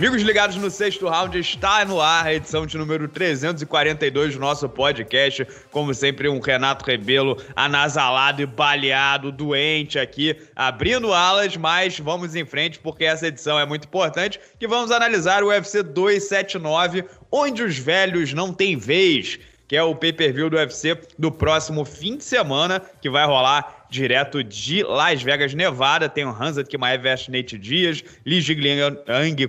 Amigos ligados no sexto round, está no ar a edição de número 342 do nosso podcast. Como sempre, um Renato Rebelo anasalado e baleado, doente aqui, abrindo alas, mas vamos em frente porque essa edição é muito importante. Que vamos analisar o UFC 279, onde os velhos não têm vez, que é o pay-per-view do UFC do próximo fim de semana, que vai rolar direto de Las Vegas, Nevada. Tem o Hansa Kimaev versus Nate Dias, Lee Jigliang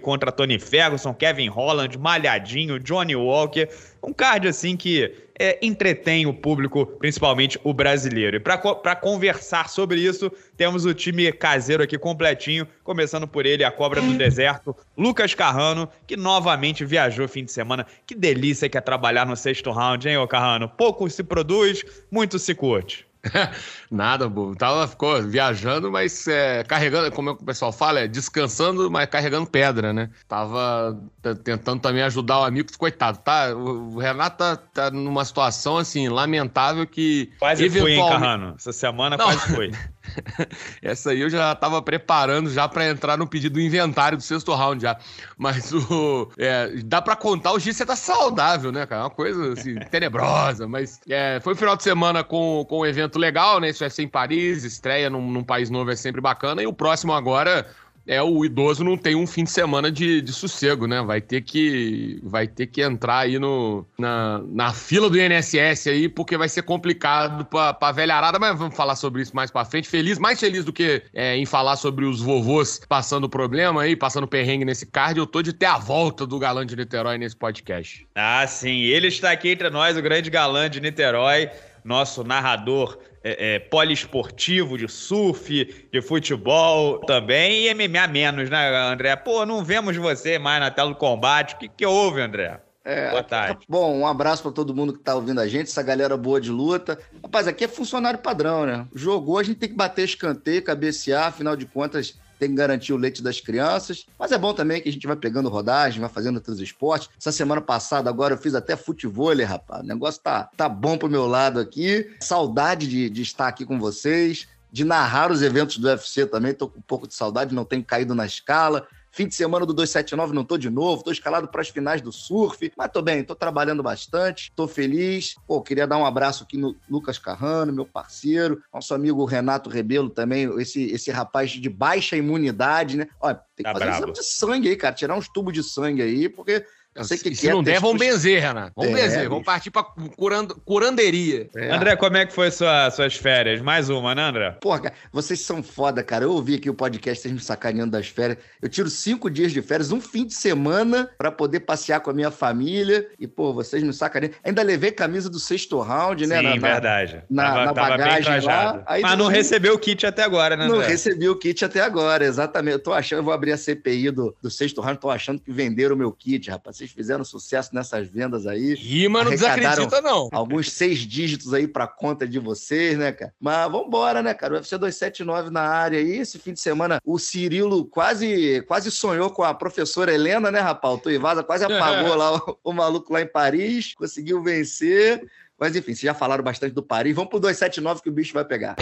contra Tony Ferguson, Kevin Holland, Malhadinho, Johnny Walker. Um card assim que é, entretém o público, principalmente o brasileiro. E para conversar sobre isso, temos o time caseiro aqui completinho, começando por ele, a Cobra do Deserto, Lucas Carrano, que novamente viajou fim de semana. Que delícia que é trabalhar no sexto round, hein, ô Carrano? Pouco se produz, muito se curte. Nada, bobo. Tava, ficou viajando, mas é, carregando, como o pessoal fala, é descansando, mas carregando pedra, né? Tava tentando também ajudar o amigo, coitado, tá? O, o Renato tá, tá, numa situação, assim, lamentável que. Quase eventualmente... foi, hein, Carrano? Essa semana Não. quase foi. Essa aí eu já tava preparando já para entrar no pedido do inventário do sexto round já. Mas o. É, dá para contar o dia você tá saudável, né, cara? é Uma coisa assim, tenebrosa. Mas é, foi um final de semana com, com um evento legal, né? Isso é ser em Paris, estreia num, num país novo é sempre bacana. E o próximo agora é o idoso não tem um fim de semana de, de sossego, né? Vai ter que vai ter que entrar aí no, na, na fila do INSS aí, porque vai ser complicado para a velha arada, mas vamos falar sobre isso mais para frente. Feliz, mais feliz do que é, em falar sobre os vovôs passando problema aí, passando perrengue nesse card, eu tô de ter a volta do galã de Niterói nesse podcast. Ah, sim, ele está aqui entre nós, o grande galã de Niterói, nosso narrador é, é, poliesportivo, de surf, de futebol também, e MMA menos, né, André? Pô, não vemos você mais na tela do combate. O que, que houve, André? É, boa tarde. Bom, um abraço para todo mundo que tá ouvindo a gente, essa galera boa de luta. Rapaz, aqui é funcionário padrão, né? Jogou, a gente tem que bater escanteio, cabecear, afinal de contas, tem que garantir o leite das crianças. Mas é bom também que a gente vai pegando rodagem, vai fazendo outros esportes. Essa semana passada, agora eu fiz até futebol, rapaz. O negócio tá, tá bom pro meu lado aqui. Saudade de, de estar aqui com vocês de narrar os eventos do UFC também. Tô com um pouco de saudade, não tenho caído na escala. Fim de semana do 279 não tô de novo, tô escalado para as finais do surf, mas tô bem, tô trabalhando bastante, tô feliz. Pô, queria dar um abraço aqui no Lucas Carrano, meu parceiro, nosso amigo Renato Rebelo também, esse, esse rapaz de baixa imunidade, né? Olha, tem que tá fazer um exame de sangue aí, cara, tirar uns tubos de sangue aí, porque eu sei que se não der, vamos benzer, Renato. Vamos é, benzer, vamos partir pra curando, curanderia. É. André, como é que foi sua, suas férias? Mais uma, né, André? Porra, cara, vocês são foda, cara. Eu ouvi aqui o podcast, vocês me sacaneando das férias. Eu tiro cinco dias de férias, um fim de semana, pra poder passear com a minha família. E, pô, vocês me sacaneando. Ainda levei camisa do sexto round, né? Sim, na, verdade. Na, tava, na bagagem lá. Aí, Mas não fim... recebeu o kit até agora, né, André? Não recebi o kit até agora, exatamente. Eu tô achando, eu vou abrir a CPI do, do sexto round, tô achando que venderam o meu kit, rapaz vocês fizeram sucesso nessas vendas aí. Rima não desacredita, não. Alguns seis dígitos aí para conta de vocês, né, cara? Mas vambora, né, cara? O UFC 279 na área aí. Esse fim de semana, o Cirilo quase, quase sonhou com a professora Helena, né, rapaz? O Tuivasa quase é. apagou é. lá o, o maluco lá em Paris, conseguiu vencer. Mas enfim, vocês já falaram bastante do Paris. Vamos pro 279 que o bicho vai pegar.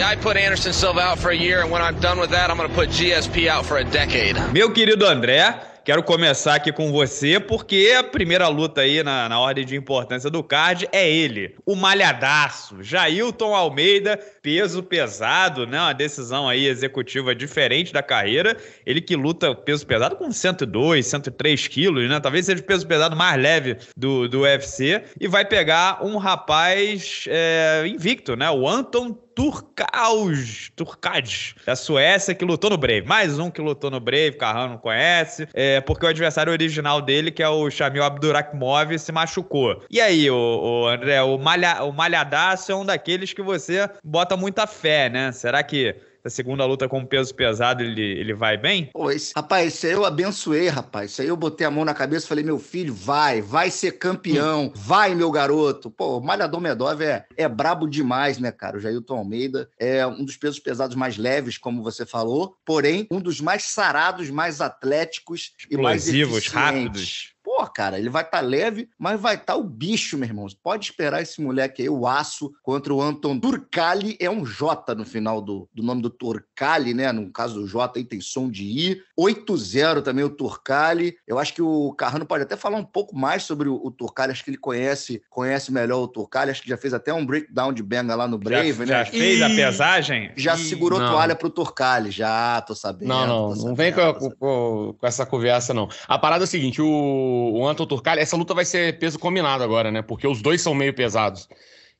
Meu querido André, quero começar aqui com você, porque a primeira luta aí na, na ordem de importância do card é ele, o malhadaço, Jailton Almeida, peso pesado, né? Uma decisão aí executiva diferente da carreira. Ele que luta peso pesado com 102, 103 quilos, né? Talvez seja o peso pesado mais leve do, do UFC. E vai pegar um rapaz é, invicto, né? O Anton Turcaus, Turcades, da é Suécia, que lutou no Brave. Mais um que lutou no Brave, Carrão não conhece, é, porque o adversário original dele, que é o Shamil Abdurakmov, se machucou. E aí, o, o André, o, malha, o malhadaço é um daqueles que você bota muita fé, né? Será que da segunda luta com peso pesado, ele, ele vai bem? Pô, rapaz, isso aí eu abençoei, rapaz. Isso aí eu botei a mão na cabeça e falei, meu filho, vai, vai ser campeão, hum. vai, meu garoto. Pô, o Malhador Medov é, é brabo demais, né, cara? O Jailton Almeida é um dos pesos pesados mais leves, como você falou, porém, um dos mais sarados, mais atléticos Explosivos, e mais eficientes. rápidos pô, cara, ele vai estar tá leve, mas vai estar tá o bicho, meu irmão. pode esperar esse moleque aí, o aço, contra o Anton Turcali. É um J no final do, do nome do Turcali, né? No caso do J aí tem som de I. 8-0 também o Turcali. Eu acho que o Carrano pode até falar um pouco mais sobre o, o Turcali. Acho que ele conhece, conhece melhor o Turcali. Acho que já fez até um breakdown de Benga lá no Brave, já, né? Já fez e... a pesagem? Já e... segurou não. toalha pro Turcali, já, tô sabendo. Não, não, sabendo, não vem com, com, com essa conversa, não. A parada é a seguinte, o o Anton Turcali, essa luta vai ser peso combinado agora, né? Porque os dois são meio pesados.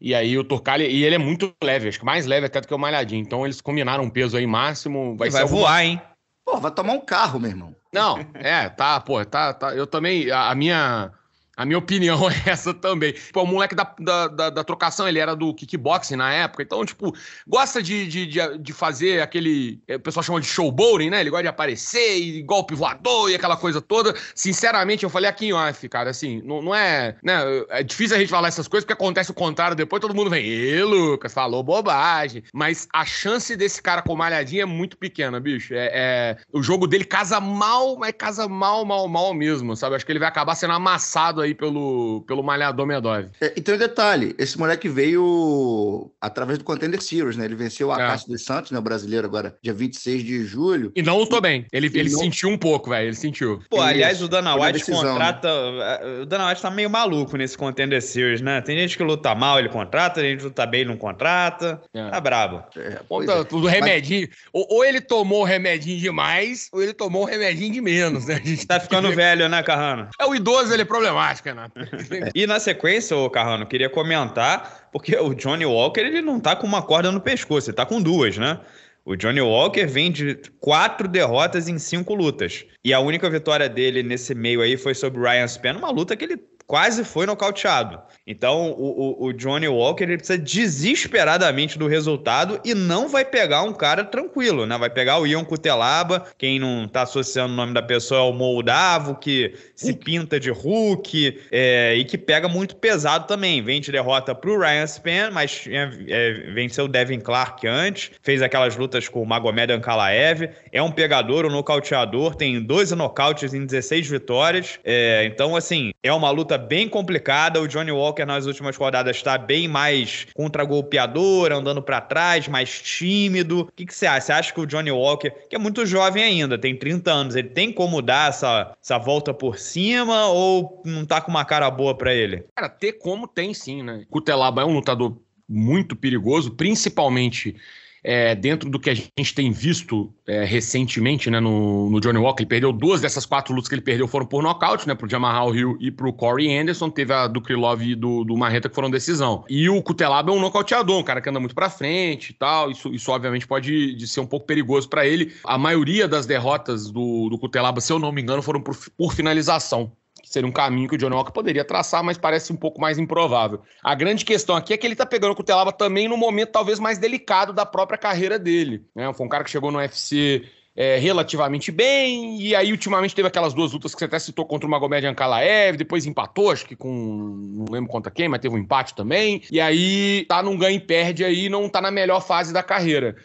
E aí o Turcali, e ele é muito leve, acho que mais leve até do que o Malhadinho. Então eles combinaram um peso aí máximo. Vai, vai voar, hein? Pô, vai tomar um carro, meu irmão. Não, é, tá, pô, tá, tá. Eu também, a, a minha a minha opinião é essa também. o moleque da, da, da, da trocação, ele era do kickboxing na época. Então, tipo, gosta de, de, de, de fazer aquele. Eh, o pessoal chama de showboating, né? Ele gosta de aparecer e golpe voador e aquela coisa toda. Sinceramente, eu falei aqui em off, cara, assim, não, não é. Né, é difícil a gente falar essas coisas, porque acontece o contrário depois, todo mundo vem, ê, Lucas, falou bobagem. Mas a chance desse cara com malhadinha é muito pequena, bicho. É, é, o jogo dele casa mal, mas casa mal, mal, mal mesmo, sabe? Acho que ele vai acabar sendo amassado aí aí pelo, pelo Malhador Medov. É, e tem um detalhe: esse moleque veio através do Contender Series, né? Ele venceu a é. Cássio dos Santos, né? O brasileiro agora, dia 26 de julho. E não tô bem. Ele, e ele sentiu um pouco, velho. Ele sentiu. Pô, aliás, o Dana White decisão, né? contrata. Né? O Dana White tá meio maluco nesse Contender Series, né? Tem gente que luta mal, ele contrata, tem gente que luta bem, ele não contrata. É. Tá brabo. É, Puta, é. remedinho. Mas... Ou, ou, ele tomou remedinho demais, ou ele tomou remedinho de menos, né? A gente tá ficando velho, né, Carrano? É, o idoso, ele é problemático. Né? e na sequência, o Carrano, queria comentar, porque o Johnny Walker ele não tá com uma corda no pescoço, ele tá com duas, né? O Johnny Walker vem de quatro derrotas em cinco lutas. E a única vitória dele nesse meio aí foi sobre o Ryan Spann, uma luta que ele quase foi nocauteado. Então, o, o, o, Johnny Walker ele precisa desesperadamente do resultado e não vai pegar um cara tranquilo, né? Vai pegar o Ion Cutelaba, quem não tá associando o nome da pessoa é o Moldavo, que se pinta de Hulk é, e que pega muito pesado também. Vem de derrota pro Ryan Spann, mas é, é, venceu o Devin Clark antes, fez aquelas lutas com o Magomed Ankalaev. É um pegador, um nocauteador, tem 12 nocautes em 16 vitórias. É, então, assim, é uma luta bem complicada. O Johnny Walker Walker nas últimas rodadas está bem mais contra-golpeador andando para trás, mais tímido. O que, que você acha? Você acha que o Johnny Walker, que é muito jovem ainda, tem 30 anos, ele tem como dar essa, essa volta por cima ou não tá com uma cara boa para ele? Cara, ter como tem sim, né? Cutelaba é um lutador muito perigoso, principalmente é, dentro do que a gente tem visto é, recentemente né, no, no, Johnny Walker, ele perdeu duas dessas quatro lutas que ele perdeu foram por nocaute, né? Pro Jamal Hill e pro Corey Anderson. Teve a do Krylov e do, do Marreta que foram decisão. E o Cutelaba é um nocauteador, um cara que anda muito pra frente e tal. Isso, isso obviamente pode de ser um pouco perigoso para ele. A maioria das derrotas do, do Cutelaba, se eu não me engano, foram por, por finalização seria um caminho que o John Walker poderia traçar, mas parece um pouco mais improvável. A grande questão aqui é que ele está pegando o Cutelaba também no momento talvez mais delicado da própria carreira dele. Né? Foi um cara que chegou no UFC é, relativamente bem, e aí ultimamente teve aquelas duas lutas que você até citou contra o Magomed Ankalaev, depois empatou, acho que com, não lembro contra quem, mas teve um empate também, e aí tá num ganho e perde aí, não tá na melhor fase da carreira.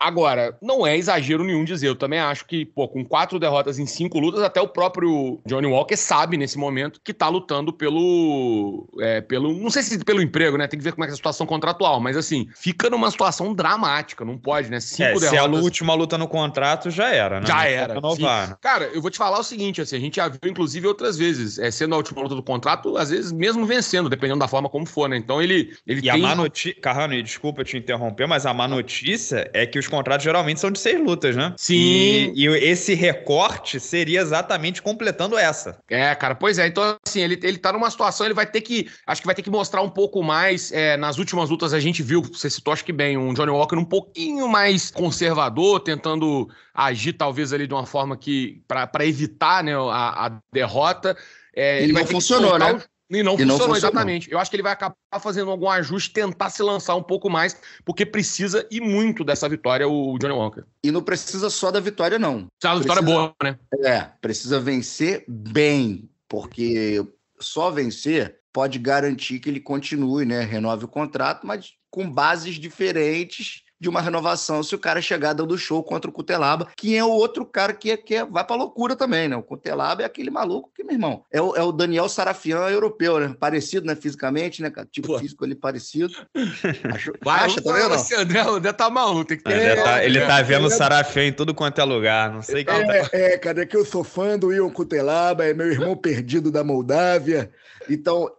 Agora, não é exagero nenhum dizer. Eu também acho que, pô, com quatro derrotas em cinco lutas, até o próprio Johnny Walker sabe nesse momento que tá lutando pelo. É, pelo não sei se pelo emprego, né? Tem que ver como é, que é a situação contratual, mas assim, fica numa situação dramática, não pode, né? Cinco é, derrotas. Se é a última luta no contrato, já era, né? Já não era. Né? Cara, eu vou te falar o seguinte: assim, a gente já viu, inclusive, outras vezes, é, sendo a última luta do contrato, às vezes mesmo vencendo, dependendo da forma como for, né? Então ele. ele e tem... a má notícia. Carrano, desculpa te interromper, mas a má notícia é que os contratos geralmente são de seis lutas, né? Sim. E, e esse recorte seria exatamente completando essa. É, cara, pois é. Então, assim, ele, ele tá numa situação, ele vai ter que. Acho que vai ter que mostrar um pouco mais. É, nas últimas lutas a gente viu, você citou, acho que bem, um Johnny Walker um pouquinho mais conservador, tentando agir talvez ali de uma forma que. para evitar né, a, a derrota. É, ele não funcionou, né? E não, e funcionou, não funcionou, exatamente. Eu acho que ele vai acabar fazendo algum ajuste, tentar se lançar um pouco mais, porque precisa e muito dessa vitória o Johnny Walker. E não precisa só da vitória, não. Precisa da vitória boa, né? É, precisa vencer bem, porque só vencer pode garantir que ele continue, né? Renove o contrato, mas com bases diferentes de uma renovação se o cara chegar dando show contra o Cutelaba, que é o outro cara que, é, que é, vai pra loucura também, né? O Cutelaba é aquele maluco que, meu irmão, é o, é o Daniel Sarafian europeu, né? Parecido, né? Fisicamente, né, Tipo Pô. físico ali parecido. Acho, acha, tá vendo? Né? O André, tá maluco, tem que ter... Ele tá, ele tá vendo é. Sarafian em tudo quanto é lugar, não sei que tá. é, tá... É, cara, é que eu sou fã do Ion Cutelaba, é meu irmão perdido da Moldávia, então...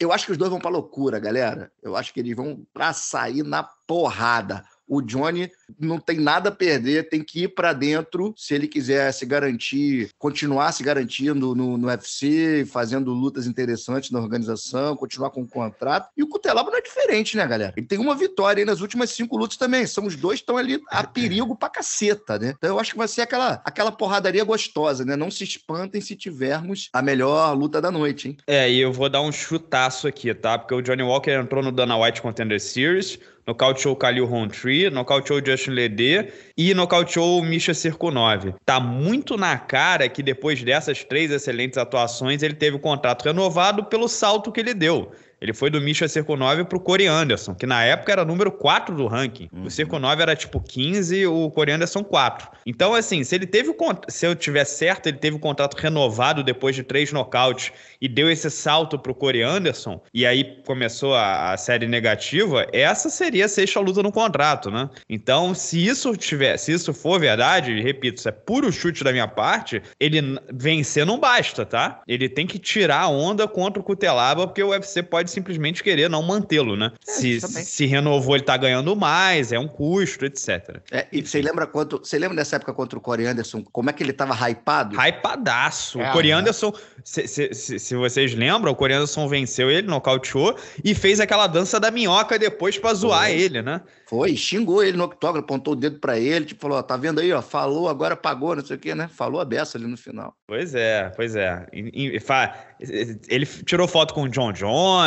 Eu acho que os dois vão pra loucura, galera. Eu acho que eles vão pra sair na porrada o Johnny não tem nada a perder, tem que ir para dentro se ele quiser se garantir, continuar se garantindo no, no UFC, fazendo lutas interessantes na organização, continuar com o contrato. E o Cutelaba não é diferente, né, galera? Ele tem uma vitória aí nas últimas cinco lutas também. São os dois estão ali a perigo pra caceta, né? Então eu acho que vai ser aquela, aquela porradaria gostosa, né? Não se espantem se tivermos a melhor luta da noite, hein? É, e eu vou dar um chutaço aqui, tá? Porque o Johnny Walker entrou no Dana White Contender Series, nocauteou o Khalil Rountree, nocauteou o Justin Ledé e nocauteou o Misha Cirkunov. Tá muito na cara que depois dessas três excelentes atuações, ele teve o contrato renovado pelo salto que ele deu. Ele foi do Misha Circo 9 pro Corey Anderson, que na época era número 4 do ranking. Uhum. O Circo 9 era tipo 15, o Corey Anderson 4. Então, assim, se ele teve o se eu tiver certo, ele teve o contrato renovado depois de três nocautes e deu esse salto pro Corey Anderson, e aí começou a, a série negativa, essa seria a sexta luta no contrato, né? Então, se isso tiver, se isso for verdade, repito, isso é puro chute da minha parte, ele vencer não basta, tá? Ele tem que tirar a onda contra o Cutelaba, porque o UFC pode simplesmente querer não mantê-lo, né? É, se, se renovou, ele tá ganhando mais, é um custo, etc. É, e você lembra quanto. Você lembra dessa época contra o Corey Anderson? Como é que ele tava hypado? Hypadaço. É, o Corey né? Anderson, se, se, se, se, vocês lembram, o Corey Anderson venceu ele, nocauteou e fez aquela dança da minhoca depois pra zoar Foi. ele, né? Foi, xingou ele no octógono, apontou o dedo pra ele, tipo, falou: ó, tá vendo aí, ó, falou, agora pagou, não sei o quê, né? Falou a beça ali no final. Pois é, pois é. Ele tirou foto com o John Jones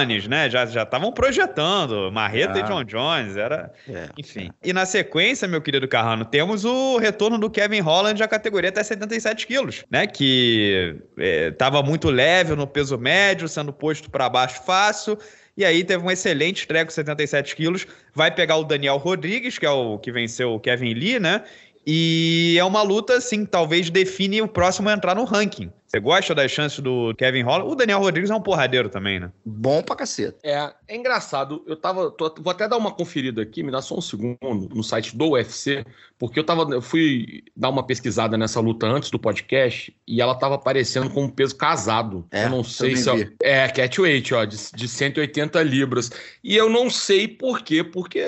Jones, né? Já estavam projetando. Marreta ah, e John Jones, era. É, é. Enfim. É. E na sequência, meu querido Carrano, temos o retorno do Kevin Holland à categoria até 77 quilos, né? Que estava é, muito leve no peso médio, sendo posto para baixo fácil. E aí teve um excelente estreia com 77 quilos. Vai pegar o Daniel Rodrigues, que é o que venceu o Kevin Lee, né? E é uma luta, assim, que talvez define o próximo a entrar no ranking. Você gosta das chances do Kevin Holland? O Daniel Rodrigues é um porradeiro também, né? Bom pra caceta. É, é engraçado. Eu tava. Tô, vou até dar uma conferida aqui, me dá só um segundo, no site do UFC, porque eu tava. Eu fui dar uma pesquisada nessa luta antes do podcast e ela tava aparecendo com um peso casado. É, eu não sei se. É vi. É, é catweight, ó, de, de 180 libras. E eu não sei por quê, porque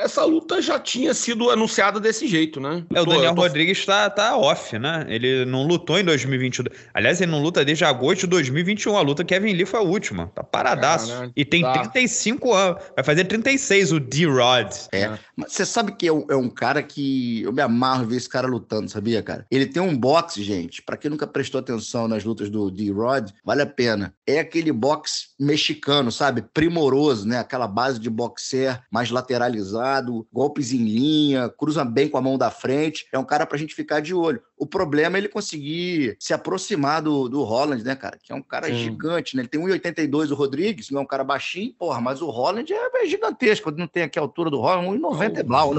essa luta já tinha sido anunciada desse jeito, né? É, o Daniel tô... Rodrigues tá, tá off, né? Ele não lutou em 2022. Aliás, ele não luta desde agosto de 2021. A luta Kevin Lee foi a última. Tá paradaço. É, né? E tem tá. 35 anos. Vai fazer 36 o D-Rod. É. é. Mas você sabe que é um, é um, cara que. Eu me amarro ver esse cara lutando, sabia, cara? Ele tem um boxe, gente. Pra quem nunca prestou atenção nas lutas do D-Rod, vale a pena. É aquele boxe mexicano, sabe? Primoroso, né? Aquela base de boxer mais lateralizado, golpes em linha, cruza bem com a mão da frente. É um cara pra gente ficar de olho. O problema é ele conseguir se aproximar do, do Holland, né, cara? Que é um cara Sim. gigante, né? Ele tem 1,82 o Rodrigues, não é um cara baixinho, porra, mas o Holland é, é gigantesco. Não tem aqui a altura do Holland, 1,90 é blau,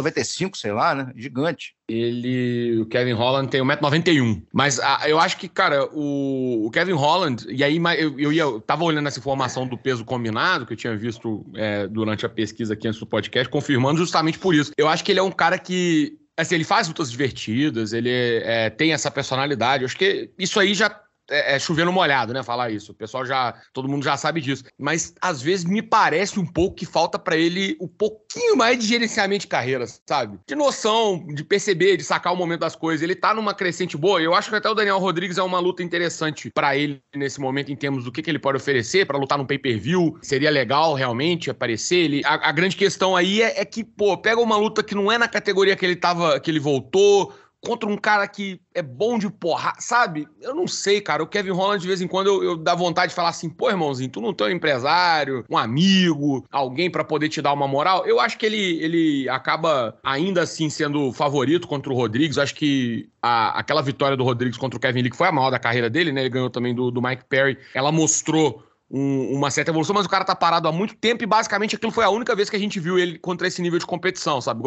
sei lá, né? Gigante. Ele, o Kevin Holland tem 1,91m. Mas a, ah, eu acho que, cara, o, o Kevin Holland, e aí eu, eu, ia, eu tava olhando essa informação do peso combinado que eu tinha visto é, durante a pesquisa aqui antes do podcast, confirmando justamente por isso. Eu acho que ele é um cara que Assim, ele faz lutas divertidas, ele é, tem essa personalidade. Eu acho que isso aí já é, é chovendo molhado, né? Falar isso. O pessoal já. Todo mundo já sabe disso. Mas às vezes me parece um pouco que falta para ele um pouquinho mais de gerenciamento de carreira, sabe? De noção, de perceber, de sacar o momento das coisas. Ele tá numa crescente boa. Eu acho que até o Daniel Rodrigues é uma luta interessante para ele nesse momento, em termos do que, que ele pode oferecer para lutar no pay-per-view. Seria legal realmente aparecer. Ele, a, a grande questão aí é, é, que, pô, pega uma luta que não é na categoria que ele tava. que ele voltou contra um cara que é bom de porra, sabe? Eu não sei, cara. O Kevin Holland, de vez em quando, eu, eu dá vontade de falar assim, pô, irmãozinho, tu não tem um empresário, um amigo, alguém para poder te dar uma moral? Eu acho que ele, ele acaba ainda assim sendo favorito contra o Rodrigues. Acho que a, aquela vitória do Rodrigues contra o Kevin Lee, que foi a maior da carreira dele, né? Ele ganhou também do, do Mike Perry. Ela mostrou um, uma certa evolução, mas o cara tá parado há muito tempo e basicamente aquilo foi a única vez que a gente viu ele contra esse nível de competição, sabe?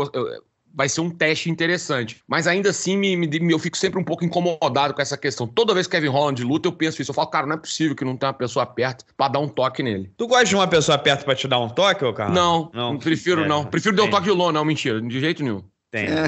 vai ser um teste interessante. Mas ainda assim, me, me, eu fico sempre um pouco incomodado com essa questão. Toda vez que Kevin Holland luta, eu penso isso. Eu falo, cara, não é possível que não tenha uma pessoa perto para dar um toque nele. Tu gosta de uma pessoa perto para te dar um toque, ô cara? Não, não, prefiro é, não. Prefiro é. dar um toque de lona, não, mentira, de jeito nenhum. Tem. É.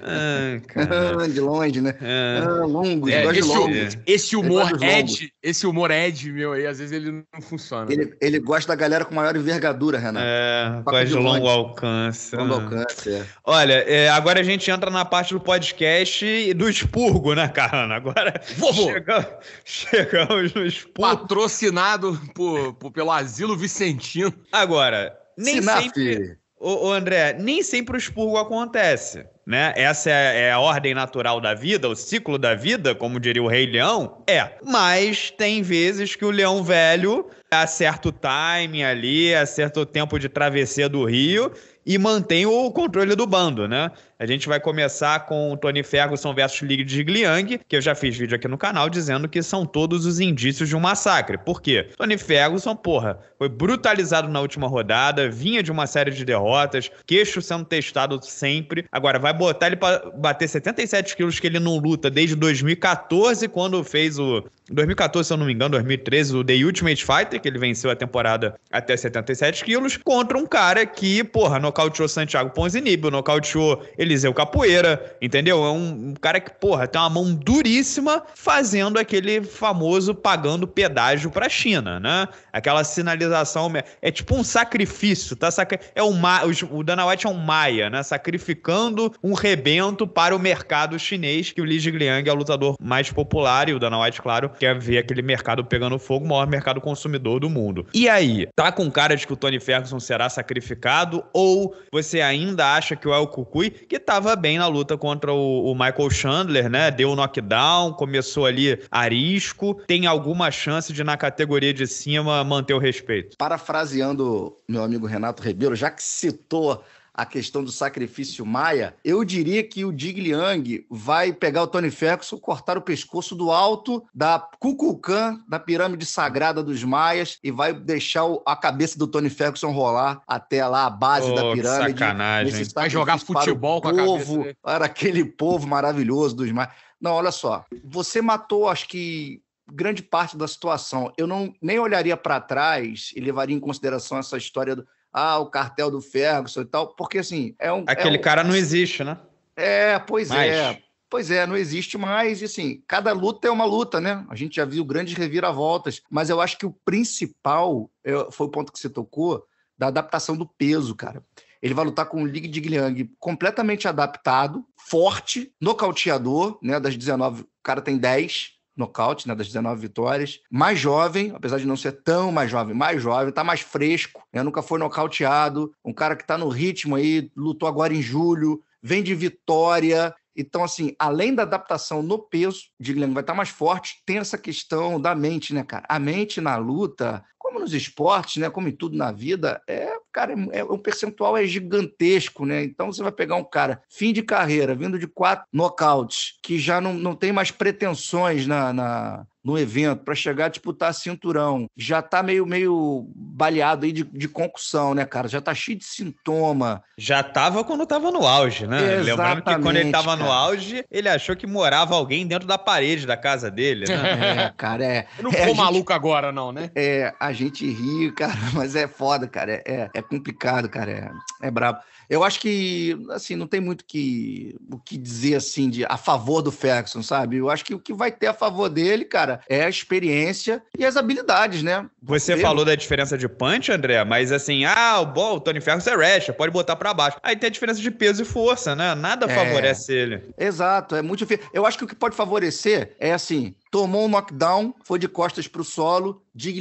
ah, cara. Ah, de longe, né? É. Ah, longo, é, esse, de longo. Esse humor Ed, esse humor Ed meu aí, às vezes ele não funciona. Ele, né? ele gosta da galera com maior envergadura, Renato. É, gosta de longo alcance. Longo né? alcance, é. Olha, é, agora a gente entra na parte do podcast e do expurgo, né, Carana? Agora Vovô. Chegamos, chegamos no expurgo. Patrocinado por, por, pelo Asilo Vicentino. Agora, nem sempre Ô, ô, André, nem sempre o expurgo acontece, né? Essa é, é, a ordem natural da vida, o ciclo da vida, como diria o Rei Leão. É, mas tem vezes que o leão velho acerta o timing ali, acerta o tempo de travessia do rio e mantém o controle do bando, né? A gente vai começar com o Tony Ferguson versus Ligue de Gliang, que eu já fiz vídeo aqui no canal dizendo que são todos os indícios de um massacre. Por quê? Tony Ferguson, porra, foi brutalizado na última rodada, vinha de uma série de derrotas, queixo sendo testado sempre. Agora, vai botar ele para bater 77 quilos que ele não luta desde 2014, quando fez o. 2014, se eu não me engano, 2013, o The Ultimate Fighter, que ele venceu a temporada até 77 quilos, contra um cara que, porra, nocauteou Santiago Ponzinibbio, nocauteou ele é o Capoeira, entendeu? É um, um, cara que, porra, tem uma mão duríssima fazendo aquele famoso pagando pedágio pra China, né? Aquela sinalização. É tipo um sacrifício, tá? É um ma... O Dana White é um maia, né? Sacrificando um rebento para o mercado chinês, que o Li Jigliang é o lutador mais popular e o Dana White, claro, quer ver aquele mercado pegando fogo, o maior mercado consumidor do mundo. E aí, tá com cara de que o Tony Ferguson será sacrificado ou você ainda acha que o El Cucuy, que estava bem na luta contra o, o, Michael Chandler, né? Deu um knockdown, começou ali arisco. Tem alguma chance de, na categoria de cima, manter o respeito? Parafraseando meu amigo Renato Ribeiro, já que citou a questão do sacrifício maia, eu diria que o Dig Liang vai pegar o Tony Ferguson, cortar o pescoço do alto da Cuculcan, da pirâmide sagrada dos maias, e vai deixar a cabeça do Tony Ferguson rolar até lá a base oh, da pirâmide. Sacanagem. Vai jogar futebol com o povo, cabeça, Para aquele povo maravilhoso dos maias. Não, olha só. Você matou, acho que grande parte da situação. Eu não nem olharia para trás e levaria em consideração essa história do ah, o cartel do Ferguson e tal, porque assim, é um... É Aquele é um... cara não existe, né? É, pois é. mais. é. Pois é, não existe mais. E assim, cada luta é uma luta, né? A gente já viu grandes reviravoltas. Mas eu acho que o principal é, foi o ponto que você tocou da adaptação do peso, cara. Ele vai lutar com o Lig de Gliang completamente adaptado, forte, nocauteador, né? Das 19, o cara tem 10 nocaute, né, das 19 vitórias. Mais jovem, apesar de não ser tão mais jovem, mais jovem, tá mais fresco, né, nunca foi nocauteado. Um cara que tá no ritmo aí, lutou agora em julho, vem de vitória, então, assim, além da adaptação no peso, de Guilherme vai estar mais forte, tem essa questão da mente, né, cara? A mente na luta, como nos esportes, né, como em tudo na vida, é, cara, é, o é, percentual é gigantesco, né? Então você vai pegar um cara fim de carreira, vindo de quatro nocautes, que já não, não tem mais pretensões na, na no evento para chegar a disputar cinturão, já tá meio meio baleado aí de, de concussão, né, cara? Já tá cheio de sintoma. Já tava quando tava no auge, né? Exatamente, Lembrando que quando ele tava cara. no auge, ele achou que morava alguém dentro da parede da casa dele, né? É, cara, é. Eu não é, ficou maluco gente, agora, não, né? É, a gente ri, cara, mas é foda, cara. É, é, é complicado, cara. É, é brabo. Eu acho que, assim, não tem muito que, o que dizer, assim, de, a favor do Ferguson, sabe? Eu acho que o que vai ter a favor dele, cara, é a experiência e as habilidades, né? Você falou da diferença de punch, André, mas assim, ah, o, bom, o Tony Ferguson é racha, pode botar para baixo. Aí tem a diferença de peso e força, né? Nada é... favorece ele. Exato, é muito difícil. Eu acho que o que pode favorecer é, assim, tomou um knockdown, foi de costas pro solo, Jing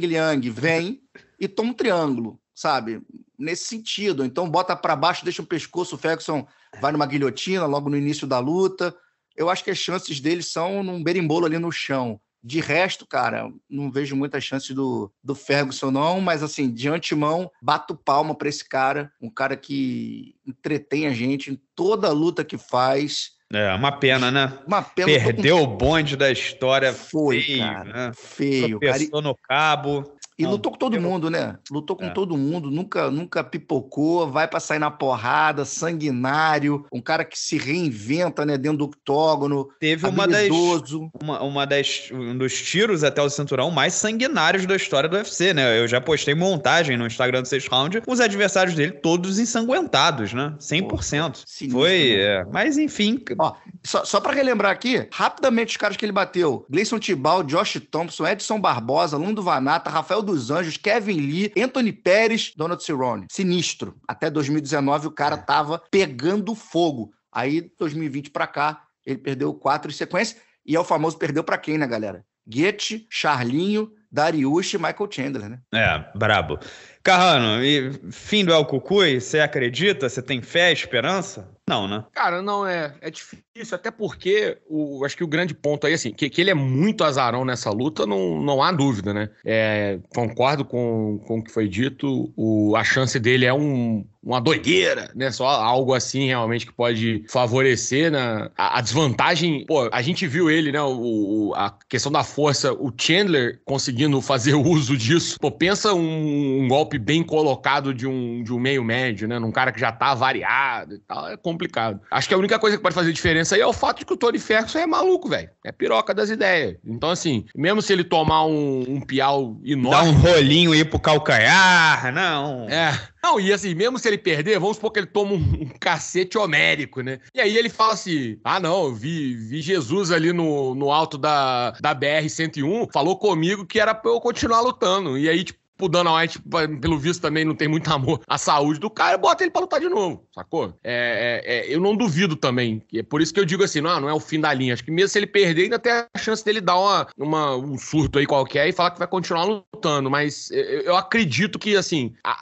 Liang vem e toma um triângulo sabe? Nesse sentido. Então bota para baixo, deixa o pescoço, o Ferguson é. vai numa guilhotina logo no início da luta. Eu acho que as chances dele são num berimbolo ali no chão. De resto, cara, não vejo muita chance do, do Ferguson, não, mas assim, de antemão, bato palma para esse cara, um cara que entretém a gente em toda a luta que faz. É, uma pena, né? Uma pena. Perdeu com... o bonde da história Foi, feio, cara, né? Feio. cara. no cabo. E lutou com todo mundo, né? Lutou com é. todo mundo, nunca nunca pipocou, vai para sair na porrada, sanguinário, um cara que se reinventa, né, dentro do octógono. Teve habilidoso. uma das, uma, uma, das um dos tiros até o cinturão mais sanguinários da história do UFC, né? Eu já postei montagem no Instagram do Six Round, os adversários dele todos ensanguentados, né? 100%. Pô, sinistro, Foi, né? é. mas enfim. Ó, só só para relembrar aqui, rapidamente os caras que ele bateu: Gleison Tibal, Josh Thompson, Edson Barbosa, Lundo Vanata, Rafael do dos Anjos, Kevin Lee, Anthony Pérez, Donald Cerrone. Sinistro. Até 2019 o cara é. tava pegando fogo. Aí, 2020 para cá, ele perdeu quatro em sequência. E é o famoso perdeu para quem, né, galera? Goethe, Charlinho, Dariush e Michael Chandler, né? É, brabo. Carrano, e fim do El Cucuy, você acredita? Você tem fé, esperança? Não, né? Cara, não, é, é difícil, até porque o, acho que o grande ponto aí, assim, que, que ele é muito azarão nessa luta, não, não há dúvida, né? É, concordo com, com o que foi dito, o, a chance dele é um, uma doideira, né? Só algo assim realmente que pode favorecer na né? a, a desvantagem. Pô, a gente viu ele, né? O, o, a questão da força, o Chandler conseguindo fazer uso disso. Pô, pensa um, um golpe golpe bem colocado de um, de um meio médio, né? Num cara que já tá variado e tal, é complicado. Acho que a única coisa que pode fazer diferença aí é o fato de que o Tony Ferguson é maluco, velho. É piroca das ideias. Então, assim, mesmo se ele tomar um, um piau enorme. Dá um rolinho aí pro calcanhar, não. É. Não, e assim, mesmo se ele perder, vamos supor que ele toma um, cacete homérico, né? E aí ele fala assim: ah, não, eu vi, vi Jesus ali no, no alto da, da BR-101, falou comigo que era pra eu continuar lutando. E aí, tipo, o Dana White, pelo visto, também não tem muito amor à saúde do cara, bota ele pra lutar de novo, sacou? É, é, é, eu não duvido também. É por isso que eu digo assim: não, não é o fim da linha. Acho que mesmo se ele perder, ainda tem a chance dele dar uma, uma um surto aí qualquer e falar que vai continuar lutando. Mas eu, acredito que, assim, a,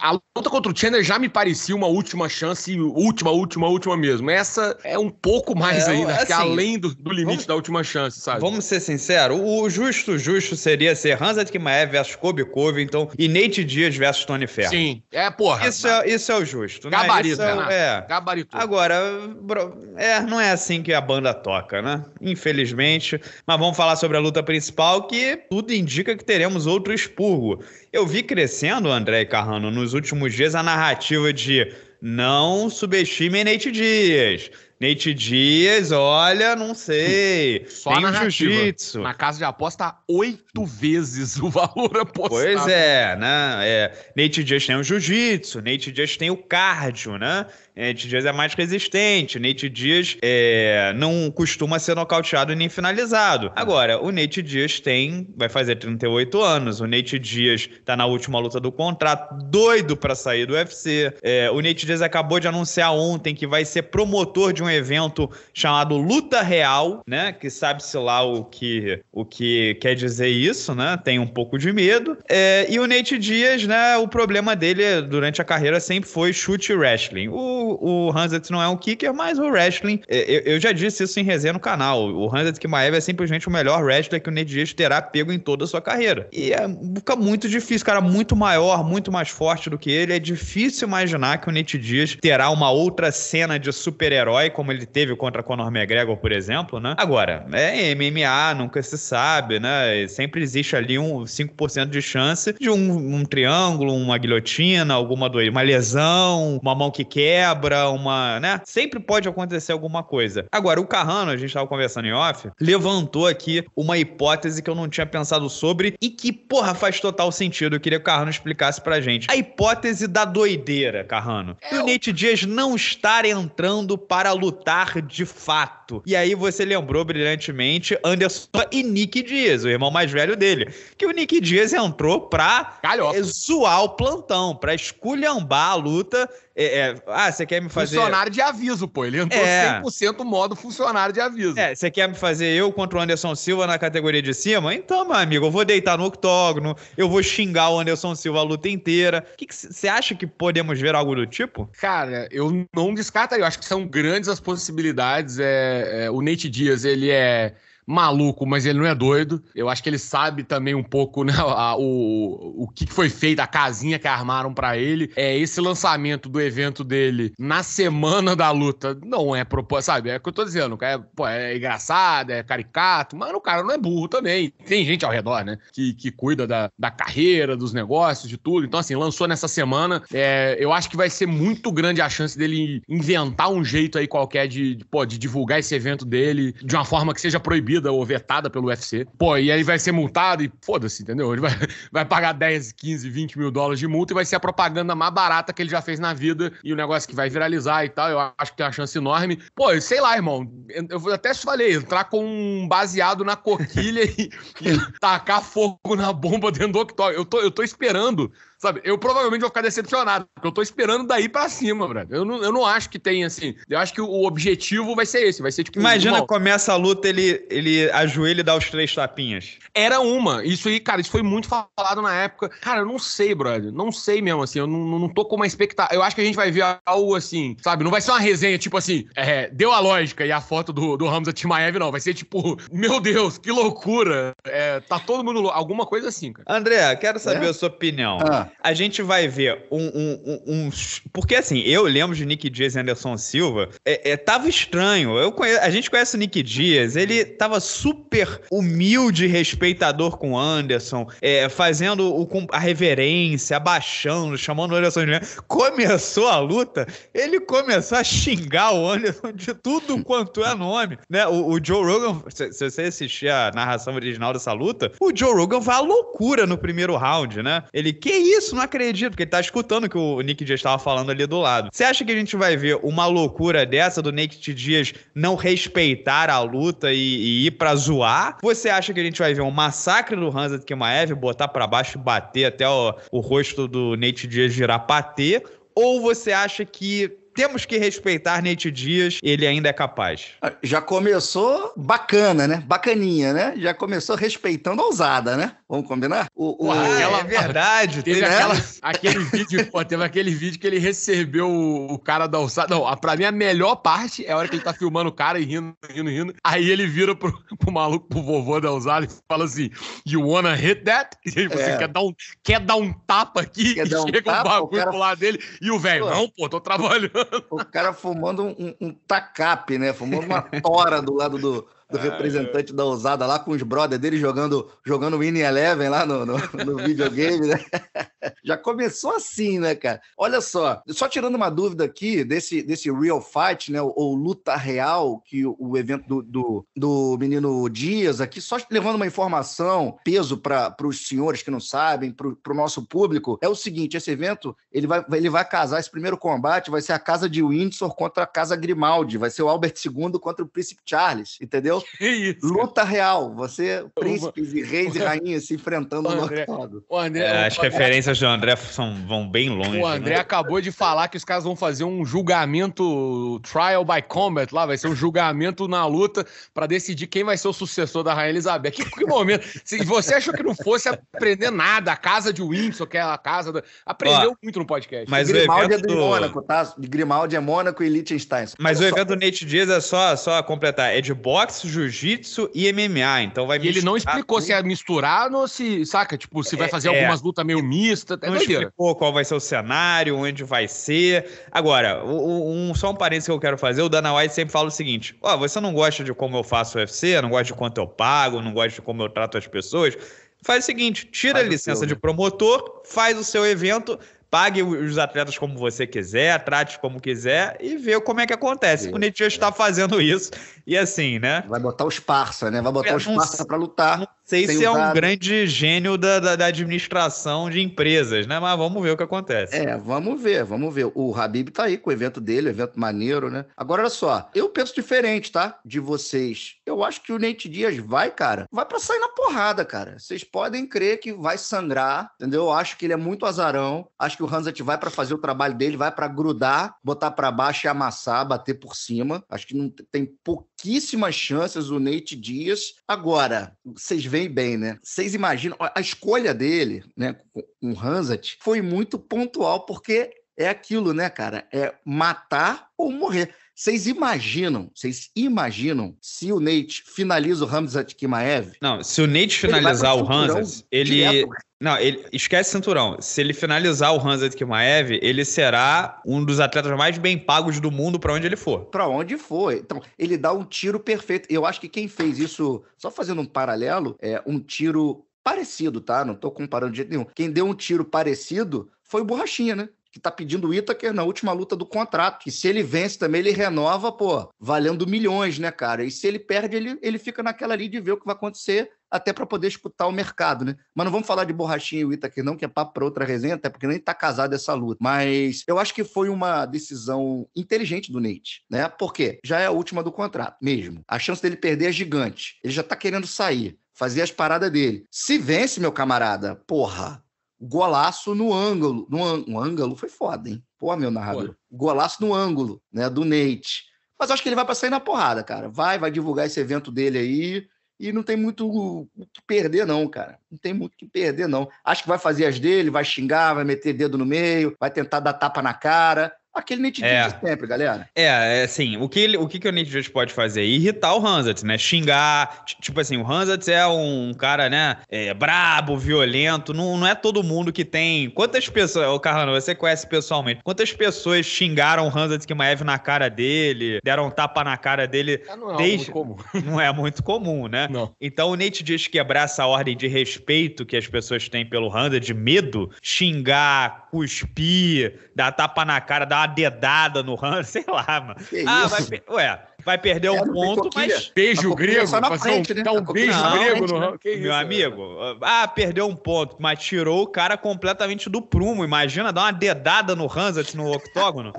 a luta contra o Chandler já me parecia uma última chance, última, última, última mesmo. Essa é um pouco mais é, ainda, né? assim, que além do, do limite vamos, da última chance, sabe? Vamos ser sinceros: o, justo, justo seria ser Hans Atkmaev versus Kobe Kobe houve, então, e Nate Dias versus Tony Ferro. Sim, é, porra. Isso, é, isso é o justo, né? Gabarito, né? Isso é, é. Gabarito. Agora, bro, é, não é assim que a banda toca, né? Infelizmente. Mas vamos falar sobre a luta principal, que tudo indica que teremos outro expurgo. Eu vi crescendo, André Carrano, nos últimos dias, a narrativa de não subestime Nate Dias Nate Dias, olha, não sei. Só Tem na jiu-jitsu. Na casa de aposta, oito vezes o valor apostado. Pois é, né? É, Nate Dias tem o jiu-jitsu, Nate Dias tem o cardio, né? É, Nate Diaz é mais resistente. Nate Diaz é, não costuma ser nocauteado nem finalizado. Agora, o Nate Diaz tem, vai fazer 38 anos. O Nate Diaz tá na última luta do contrato, doido para sair do UFC. É, o Nate Diaz acabou de anunciar ontem que vai ser promotor de um evento chamado Luta Real, né? Que sabe-se lá o que, o que quer dizer isso, né? Tem um pouco de medo. É, e o Nate Diaz, né? O problema dele durante a carreira sempre foi chute wrestling. O o Hanset não é um kicker, mas o wrestling, é, eu, eu, já disse isso em resenha no canal, o Hanset Kimaev é simplesmente o melhor wrestler que o Nate terá pego em toda a sua carreira. E é, fica muito difícil, cara, muito maior, muito mais forte do que ele, é difícil imaginar que o Nate Diaz terá uma outra cena de super-herói, como ele teve contra Conor McGregor, por exemplo, né? Agora, é MMA, nunca se sabe, né? Sempre existe ali um 5% de chance de um, um triângulo, uma guilhotina, alguma doença, uma lesão, uma mão que quer quebra, uma, né? Sempre pode acontecer alguma coisa. Agora, o Carrano, a gente estava conversando em off, levantou aqui uma hipótese que eu não tinha pensado sobre e que, porra, faz total sentido. Eu queria que o Carrano explicasse pra gente. A hipótese da doideira, Carrano. É o Nate Dias não estar entrando para lutar de fato. E aí você lembrou brilhantemente Anderson e Nick Dias, o irmão mais velho dele. Que o Nick Dias entrou pra Calhoca. zoar o plantão, pra esculhambar a luta é, é, ah, você quer me fazer. Funcionário de aviso, pô. Ele entrou é. 100% modo funcionário de aviso. É, você quer me fazer eu contra o Anderson Silva na categoria de cima? Então, meu amigo, eu vou deitar no octógono, eu vou xingar o Anderson Silva a luta inteira. O que você acha que podemos ver algo do tipo? Cara, eu não descartaria. Eu acho que são grandes as possibilidades. É, é o Nate Dias, ele é maluco, mas ele não é doido. Eu acho que ele sabe também um pouco né, a, o, o que foi feito, a casinha que armaram para ele. É esse lançamento do evento dele na semana da luta não é proposta, sabe? É o que eu tô dizendo. É, pô, é engraçado, é caricato, mas o cara não é burro também. Tem gente ao redor, né? Que, que cuida da, da carreira, dos negócios, de tudo. Então, assim, lançou nessa semana. É, eu acho que vai ser muito grande a chance dele inventar um jeito aí qualquer de, de, pô, de divulgar esse evento dele de uma forma que seja proibida proibida ou vetada pelo UFC. Pô, e aí vai ser multado e foda-se, entendeu? Ele vai, vai pagar 10, 15, 20 mil dólares de multa e vai ser a propaganda mais barata que ele já fez na vida e o negócio que vai viralizar e tal. Eu acho que tem uma chance enorme. Pô, sei lá, irmão. Eu até te falei, entrar com um baseado na coquilha e, e tacar fogo na bomba dentro do octógono. Eu tô, eu tô esperando Sabe, eu provavelmente vou ficar decepcionado, porque eu tô esperando daí para cima, brother. Eu não, eu não acho que tem, assim. Eu acho que o objetivo vai ser esse, vai ser tipo. Imagina, começa a luta, ele, ele ajoelha e dá os três tapinhas. Era uma. Isso aí, cara, isso foi muito falado na época. Cara, eu não sei, brother. Não sei mesmo, assim. Eu não, não tô com uma expectativa. Eu acho que a gente vai ver algo assim, sabe? Não vai ser uma resenha, tipo assim, é, deu a lógica e a foto do, do Hamza Timaev, não. Vai ser tipo, meu Deus, que loucura. É, tá todo mundo louco. Alguma coisa assim, cara. André, quero saber é? a sua opinião. Ah a gente vai ver um, um, um, um, Porque assim, eu lembro de Nick Dias e Anderson Silva, é, é tava estranho. Eu conhe... A gente conhece o Nick Dias, ele tava super humilde, respeitador com Anderson, é, fazendo o, a reverência, abaixando, chamando o Anderson de. Começou a luta, ele começou a xingar o Anderson de tudo quanto é nome. Né? O, o Joe Rogan, se, se você assistir a narração original dessa luta, o Joe Rogan vai à loucura no primeiro round, né? Ele, que isso? isso, não acredito, porque ele tá escutando o que o Nick Dias estava falando ali do lado. Você acha que a gente vai ver uma loucura dessa do Nick Dias não respeitar a luta e, e ir pra zoar? Você acha que a gente vai ver um massacre do Hansa Kimaev, botar para baixo e bater até o, o rosto do Nate Dias virar patê? Ou você acha que temos que respeitar Nate Dias, ele ainda é capaz. Ah, já começou bacana, né? Bacaninha, né? Já começou respeitando a ousada, né? Vamos combinar? O, o... Ah, é aquela... é verdade. Teve, teve aquela... aquele vídeo, pô, teve aquele vídeo que ele recebeu o, cara da alçada. Não, a, pra mim a melhor parte é a hora que ele tá filmando o cara e rindo, rindo, rindo. Aí ele vira pro, pro maluco, pro vovô da alçada e fala assim: You wanna hit that? E aí você assim, é. quer, dar um, quer dar um tapa aqui quer e um chega tapa, um bagulho cara... pro lado dele. E o velho, não, pô, tô trabalhando. O cara fumando um, um tacape, né? Fumando uma tora do lado do do ah, representante eu... da ousada lá com os brothers dele jogando jogando Winnie Eleven lá no, no, no videogame, né? Já começou assim, né, cara? Olha só, só tirando uma dúvida aqui desse, desse Real Fight, né, ou, ou luta real, que o, o evento do, do, do, menino Dias aqui, só levando uma informação, peso para os senhores que não sabem, para o nosso público, é o seguinte: esse evento ele vai, ele vai casar, esse primeiro combate vai ser a casa de Windsor contra a casa Grimaldi, vai ser o Albert II contra o Príncipe Charles, entendeu? Isso, Luta real. Você, príncipes e reis e rainhas se enfrentando no octógono. André, é, as referências do André são, vão bem longe. O né? André né? acabou de falar que os caras vão fazer um julgamento trial by combat lá, vai ser um julgamento na luta para decidir quem vai ser o sucessor da Rainha Elizabeth. Que, que momento. Se você achou que não fosse aprender nada, a casa de Windsor, que é a casa da... Aprendeu Ó, muito no podcast. Mas Grimaldi evento... é do Mônaco, tá? Grimaldi é Mônaco e Liechtenstein. Mas o evento do Nate Dias é só, só completar. É de boxe, jiu-jitsu e MMA, então vai e ele não explicou tudo. se é misturado ou se, saca, tipo, se vai é, fazer é, algumas lutas meio mista. É não explicou qual vai ser o cenário, onde vai ser. Agora, um, só um parênteses que eu quero fazer, o Dana White sempre fala o seguinte, ó, oh, você não gosta de como eu faço UFC, não gosta de quanto eu pago, não gosta de como eu trato as pessoas, faz o seguinte, tira faz a licença seu, de né? promotor, faz o seu evento, pague os atletas como você quiser, trate como quiser e vê como é que acontece. Sim, o Nietzsche é. está fazendo isso e assim, né? Vai botar os parça, né? Vai botar é, os parça para lutar. Não sei se usado. é um grande gênio da, da, da, administração de empresas, né? Mas vamos ver o que acontece. É, vamos ver, vamos ver. O Habib tá aí com o evento dele, evento maneiro, né? Agora, olha só, eu penso diferente, tá? De vocês. Eu acho que o Nate Dias vai, cara, vai pra sair na porrada, cara. Vocês podem crer que vai sangrar, entendeu? Eu acho que ele é muito azarão. Acho que o Hansat vai para fazer o trabalho dele, vai para grudar, botar para baixo e amassar, bater por cima. Acho que não tem pouquíssimas chances o Nate Dias. Agora, vocês veem bem bem, né? Vocês imaginam, a escolha dele, né, com o Hansat, foi muito pontual, porque é aquilo, né, cara? É matar ou morrer. Vocês imaginam, vocês imaginam se o Nate finaliza o Hamza Kimaev? Não, se o Nate finalizar o Hamza, ele. Né? Não, ele esquece cinturão. Se ele finalizar o Hamza Kimaev, ele será um dos atletas mais bem pagos do mundo para onde ele for. Para onde for. Então, ele dá um tiro perfeito. Eu acho que quem fez isso, só fazendo um paralelo, é um tiro parecido, tá? Não tô comparando de jeito nenhum. Quem deu um tiro parecido foi o Borrachinha, né? que está pedindo o Itaker na última luta do contrato. E se ele vence também, ele renova, pô, valendo milhões, né, cara? E se ele perde, ele, ele fica naquela ali de ver o que vai acontecer, até para poder escutar o mercado, né? Mas não vamos falar de borrachinha e o Itaker, não, que é papo para outra resenha, até porque nem tá casado essa luta. Mas eu acho que foi uma decisão inteligente do Nate, né? Porque já é a última do contrato mesmo. A chance dele perder é gigante. Ele já está querendo sair fazer as paradas dele. Se vence, meu camarada, porra, golaço no ângulo. No um ângulo foi foda, hein? Pô, meu narrador. Foi. Golaço no ângulo, né? Do Nate. Mas acho que ele vai pra sair na porrada, cara. Vai, vai divulgar esse evento dele aí. E não tem muito o que perder, não, cara. Não tem muito o que perder, não. Acho que vai fazer as dele, vai xingar, vai meter dedo no meio, vai tentar dar tapa na cara aquele Nate é. sempre, galera. É, é assim, o que, ele, o que, que o Nate pode fazer? Irritar o Hanzatz, né? Xingar, tipo assim, o Hanzatz é um cara, né, é, brabo, violento, não, não é todo mundo que tem... Quantas pessoas... Ô, Carrano, você conhece pessoalmente. Quantas pessoas xingaram o que Kimaev na cara dele, deram um tapa na cara dele? É, não é desde... muito comum. Não é muito comum, né? Não. Então, o Nate diz quebrar essa ordem de respeito que as pessoas têm pelo Hanzatz, de medo, xingar, cuspir, dar tapa na cara, dar dar uma dedada no Rams, sei lá, mano. Que ah, isso? vai, ué, vai perder um ponto, mas. Beijo grego, só na frente, né? um, né? dá um beijo não, grego no Né? Meu isso, amigo, cara. Ah, ah, perdeu um ponto, mas tirou o cara completamente do prumo. Imagina dar uma dedada no Rams no octógono.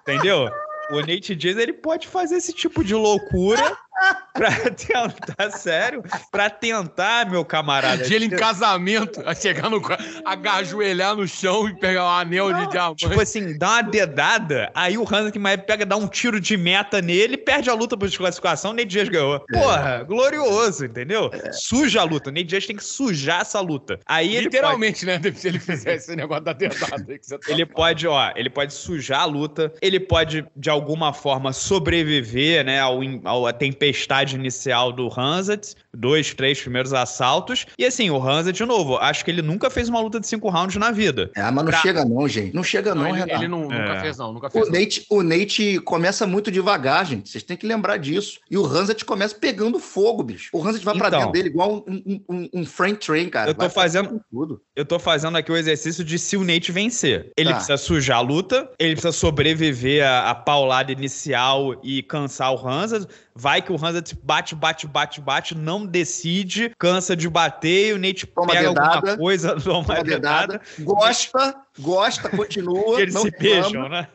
entendeu? O Nate Diaz, ele pode fazer esse tipo de loucura pra tentar, tá sério, pra tentar, meu camarada. Pedir ele em casamento, a chegar no agajoelhar no chão e pegar um anel Não, de diamante. Tipo assim, dá uma dedada, aí o Hansen mais pega, dá um tiro de meta nele, perde a luta por desclassificação, Ney Dias ganhou. É. Porra, é. glorioso, entendeu? Suja a luta, Ney Dias tem que sujar essa luta. Aí Literalmente, pode... né? Se ele fizer esse negócio da dedada. Tá ele falando. pode, ó, ele pode sujar a luta, ele pode, de alguma forma, sobreviver, né, ao, ao, à tempestade tempestade inicial do Hanset, dois, três primeiros assaltos. E assim, o Hanset, de novo, acho que ele nunca fez uma luta de cinco rounds na vida. Ah, é, mas não pra... chega não, gente. Não chega não, não ele, Renato. Ele não, é. nunca fez não, nunca fez o não. Nate, o Nate começa muito devagar, gente. Vocês têm que lembrar disso. E o Hanset começa pegando fogo, bicho. O Hanset vai então, pra dentro dele igual um, um, um Frank Train, cara. Eu tô, fazendo fazendo, eu tô fazendo aqui o exercício de se o Nate vencer. Ele tá. precisa sujar a luta, ele precisa sobreviver à, paulada inicial e cansar o Hanset. Vai que o o Hanset bate, bate, bate, bate, não decide, cansa de bater, e o Nate toma pega dedada, alguma coisa, toma, toma dedada, dedada, gosta gosta, continua. eles se beijam, né?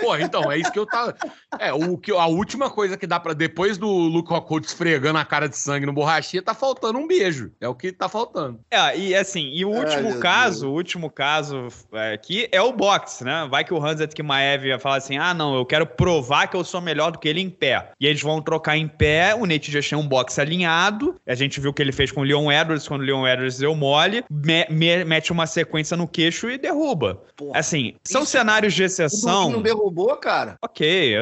Pô, então, é isso que eu tava. É, o que, a última coisa que dá para Depois do Luke Rockhold esfregando a cara de sangue no borrachinha, tá faltando um beijo. É o que tá faltando. É, e assim, e o último Ai, caso, o último caso é, aqui é o box, né? Vai que o Hanset Kimaev ia falar assim: ah, não, eu quero provar que eu sou melhor do que ele em pé. E eles vão trocar em pé, o Nate já tinha é um boxe alinhado. A gente viu o que ele fez com o Leon Edwards quando o Leon Edwards deu mole, me, me, mete uma sequência no queixo e derruba derruba. Porra, assim, são cenários de exceção. Não derrubou, cara. Ok,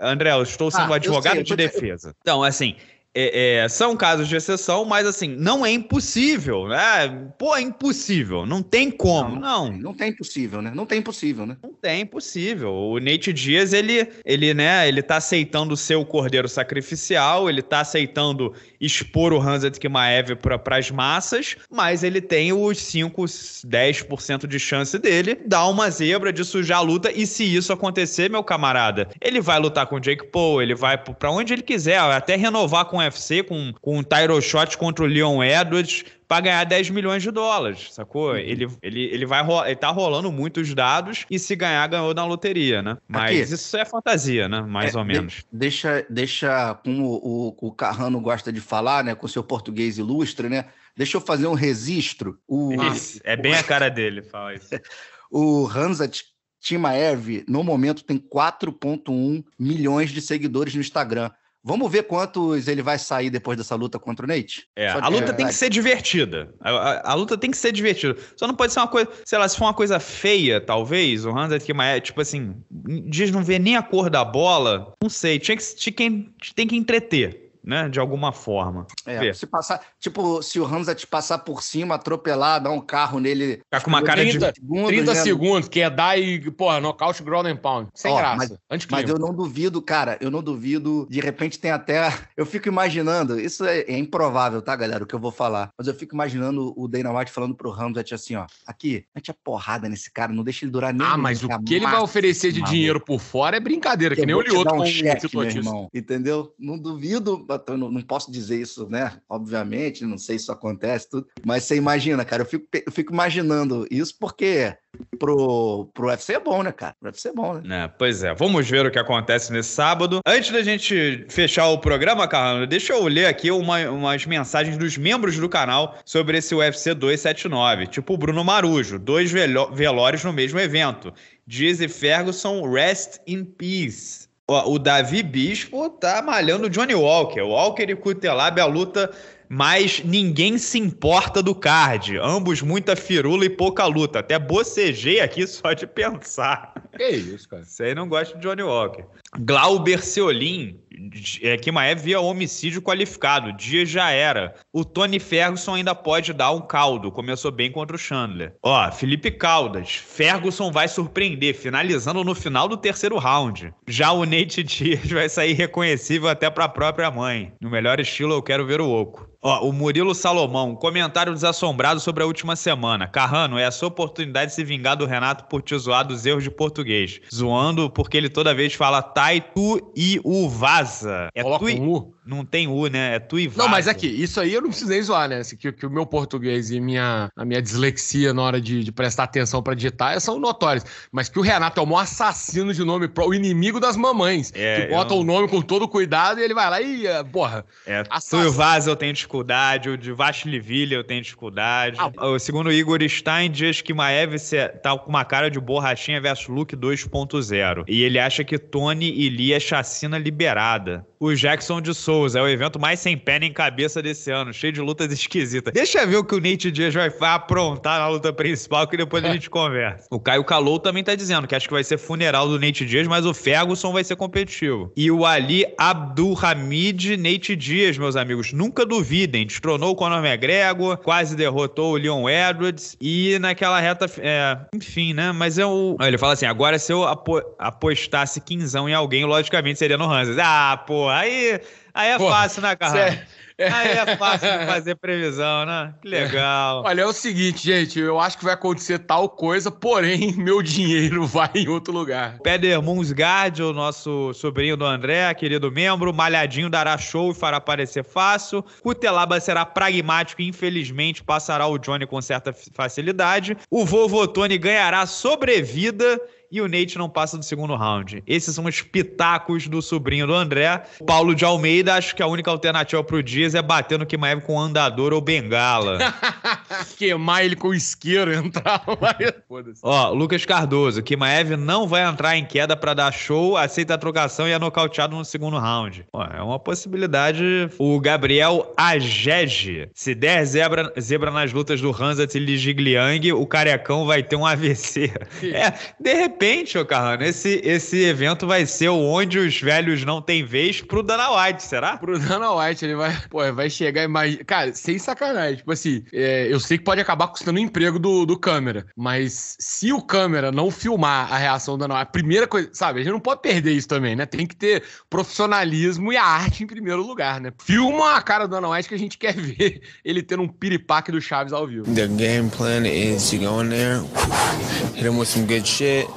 André, eu estou sendo ah, advogado sei, de defesa. Então, assim, é, é, são casos de exceção, mas assim, não é impossível, né? Pô, é impossível, não tem como, não. Não, não tem impossível, né? Não tem impossível, né? Não tem impossível. O Nate Dias, ele, ele, né, ele tá aceitando ser o cordeiro sacrificial, ele tá aceitando expor o Hanset Kimaev para as massas, mas ele tem os 5, 10% de chance dele dar uma zebra, de sujar a luta, e se isso acontecer, meu camarada, ele vai lutar com o Jake Paul, ele vai para onde ele quiser, até renovar com UFC com, com um title shot contra o Leon Edwards para ganhar 10 milhões de dólares, sacou? Uhum. Ele, ele, ele vai ele tá rolando muitos dados e se ganhar, ganhou na loteria, né? Mas Aqui. isso é fantasia, né? Mais é, ou menos. De, deixa, deixa, como o, o Carrano gosta de falar, né? Com seu português ilustre, né? Deixa eu fazer um registro. O, isso, é bem o, a cara dele, fala isso. o Hansat Timaev, no momento, tem 4,1 milhões de seguidores no Instagram. Vamos ver quantos ele vai sair depois dessa luta contra o Nate? É, a luta é tem que ser divertida. A, a, a, luta tem que ser divertida. Só não pode ser uma coisa, sei lá, se for uma coisa feia, talvez, o Hans é tipo assim, diz não vê nem a cor da bola, não sei, tinha que, tinha que, tem que entreter né? De alguma forma. É, se passar, tipo, se o Hamza te passar por cima, atropelar, dar um carro nele. Ficar tá com uma cara 30, de segundos, 30 né? segundos, que é dar e, porra, nocaute ground and pound. Sem Ó, graça. Mas, mas, eu não duvido, cara, eu não duvido. De repente tem até. Eu fico imaginando, isso é, é, improvável, tá, galera, o que eu vou falar. Mas eu fico imaginando o Dana White falando pro Hamza assim, ó, aqui, mete a é porrada nesse cara, não deixa ele durar nem. Ah, mas o que ele vai oferecer de dinheiro por fora é brincadeira, que, que nem o Lioto um com o irmão, Entendeu? Não duvido eu não, não posso dizer isso, né? Obviamente, não sei se isso acontece, tudo, mas você imagina, cara, eu fico, eu fico imaginando isso porque pro, pro UFC é bom, né, cara? Pro UFC é bom, né? É, pois é, vamos ver o que acontece nesse sábado. Antes da gente fechar o programa, Carrano, deixa eu ler aqui uma, umas mensagens dos membros do canal sobre esse UFC 279. Tipo o Bruno Marujo, dois velórios no mesmo evento. Diz e Ferguson, rest in peace. Ó, o Davi Bispo tá malhando o Johnny Walker. Walker e Cutelab, é a luta mas ninguém se importa do card. Ambos muita firula e pouca luta. Até bocejei aqui só de pensar. Que isso, cara. Você não gosta de Johnny Walker. Glauber Seolim é, que Kimaev via homicídio qualificado. Dia já era. O Tony Ferguson ainda pode dar um caldo. Começou bem contra o Chandler. Ó, Felipe Caldas. Ferguson vai surpreender, finalizando no final do terceiro round. Já o Nate Dias vai sair reconhecível até para a própria mãe. No melhor estilo, eu quero ver o oco. Ó, o Murilo Salomão, comentário desassombrado sobre a última semana. Carrano, é a sua oportunidade de se vingar do Renato por te zoar dos erros de português. Zoando porque ele toda vez fala Taitu e o Vaz é Coloca um U. Não tem U, né? É tu e Não, mas aqui, isso aí eu não precisei zoar, né? Assim, que, que o meu português e minha, a minha dislexia na hora de, de prestar atenção para digitar são notórios. Mas que o Renato é o maior assassino de nome, o inimigo das mamães. É, que bota não... o nome com todo cuidado e ele vai lá e, eh, porra. É, assassino. tu e Vaz eu tenho dificuldade, o de Vastliville eu tenho dificuldade. Ah, Segundo o Igor Stein, diz que Maeve é, tá com uma cara de borrachinha versus Luke 2.0. E ele acha que Tony e Lee é chacina liberada. O Jackson de Souza é o evento mais sem pé nem cabeça desse ano, cheio de lutas esquisitas. Deixa eu ver o que o Nate Diaz vai aprontar na luta principal, que depois a gente conversa. O Caio Calou também tá dizendo que acho que vai ser funeral do Nate Diaz, mas o Ferguson vai ser competitivo. E o Ali Abdulhamid Nate Diaz, meus amigos, nunca duvidem. Destronou o Conor McGregor, quase derrotou o Leon Edwards e naquela reta. É, enfim, né? Mas é o. Ele fala assim: agora se eu apo apostasse quinzão em alguém, logicamente seria no Hansas. Ah, pô, aí Aí é fácil, né, cara? É- Aí é fácil de fazer previsão, né? Que é. legal. Olha, é o seguinte, gente. Eu acho que vai acontecer tal coisa, porém, meu dinheiro vai em outro lugar. Peder Munsgard, o nosso sobrinho do André, querido membro. Malhadinho dará show e fará parecer fácil. Cutelaba será pragmático e, infelizmente, passará o Johnny com certa facilidade. O Vovô Tony ganhará sobrevida e o Nate não passa do segundo round. Esses são os pitacos do sobrinho do André. Paulo de Almeida, acho que a única alternativa pro Dias é bater no Kimaev com andador ou bengala. Queimar ele com isqueiro entrar. Ó, Lucas Cardoso, Kimaev não vai entrar em queda para dar show, aceita a trocação e é nocauteado no segundo round. Ó, é uma possibilidade. O Gabriel Agege, se der zebra, zebra nas lutas do e Ligigliang, o carecão vai ter um AVC. É, de repente repente, ô Carrano, esse, esse evento vai ser onde os velhos não têm vez pro Dana White, será? Pro Dana White, ele vai, pô, vai chegar e mais. Cara, sem sacanagem. Tipo assim, é, eu sei que pode acabar custando o emprego do, do câmera, mas se o câmera não filmar a reação do Dana White, a primeira coisa, sabe, a gente não pode perder isso também, né? Tem que ter profissionalismo e a arte em primeiro lugar, né? Filma a cara do Dana White que a gente quer ver ele tendo um piripaque do Chaves ao vivo. The game plan is to go in there, hit him with some good shit.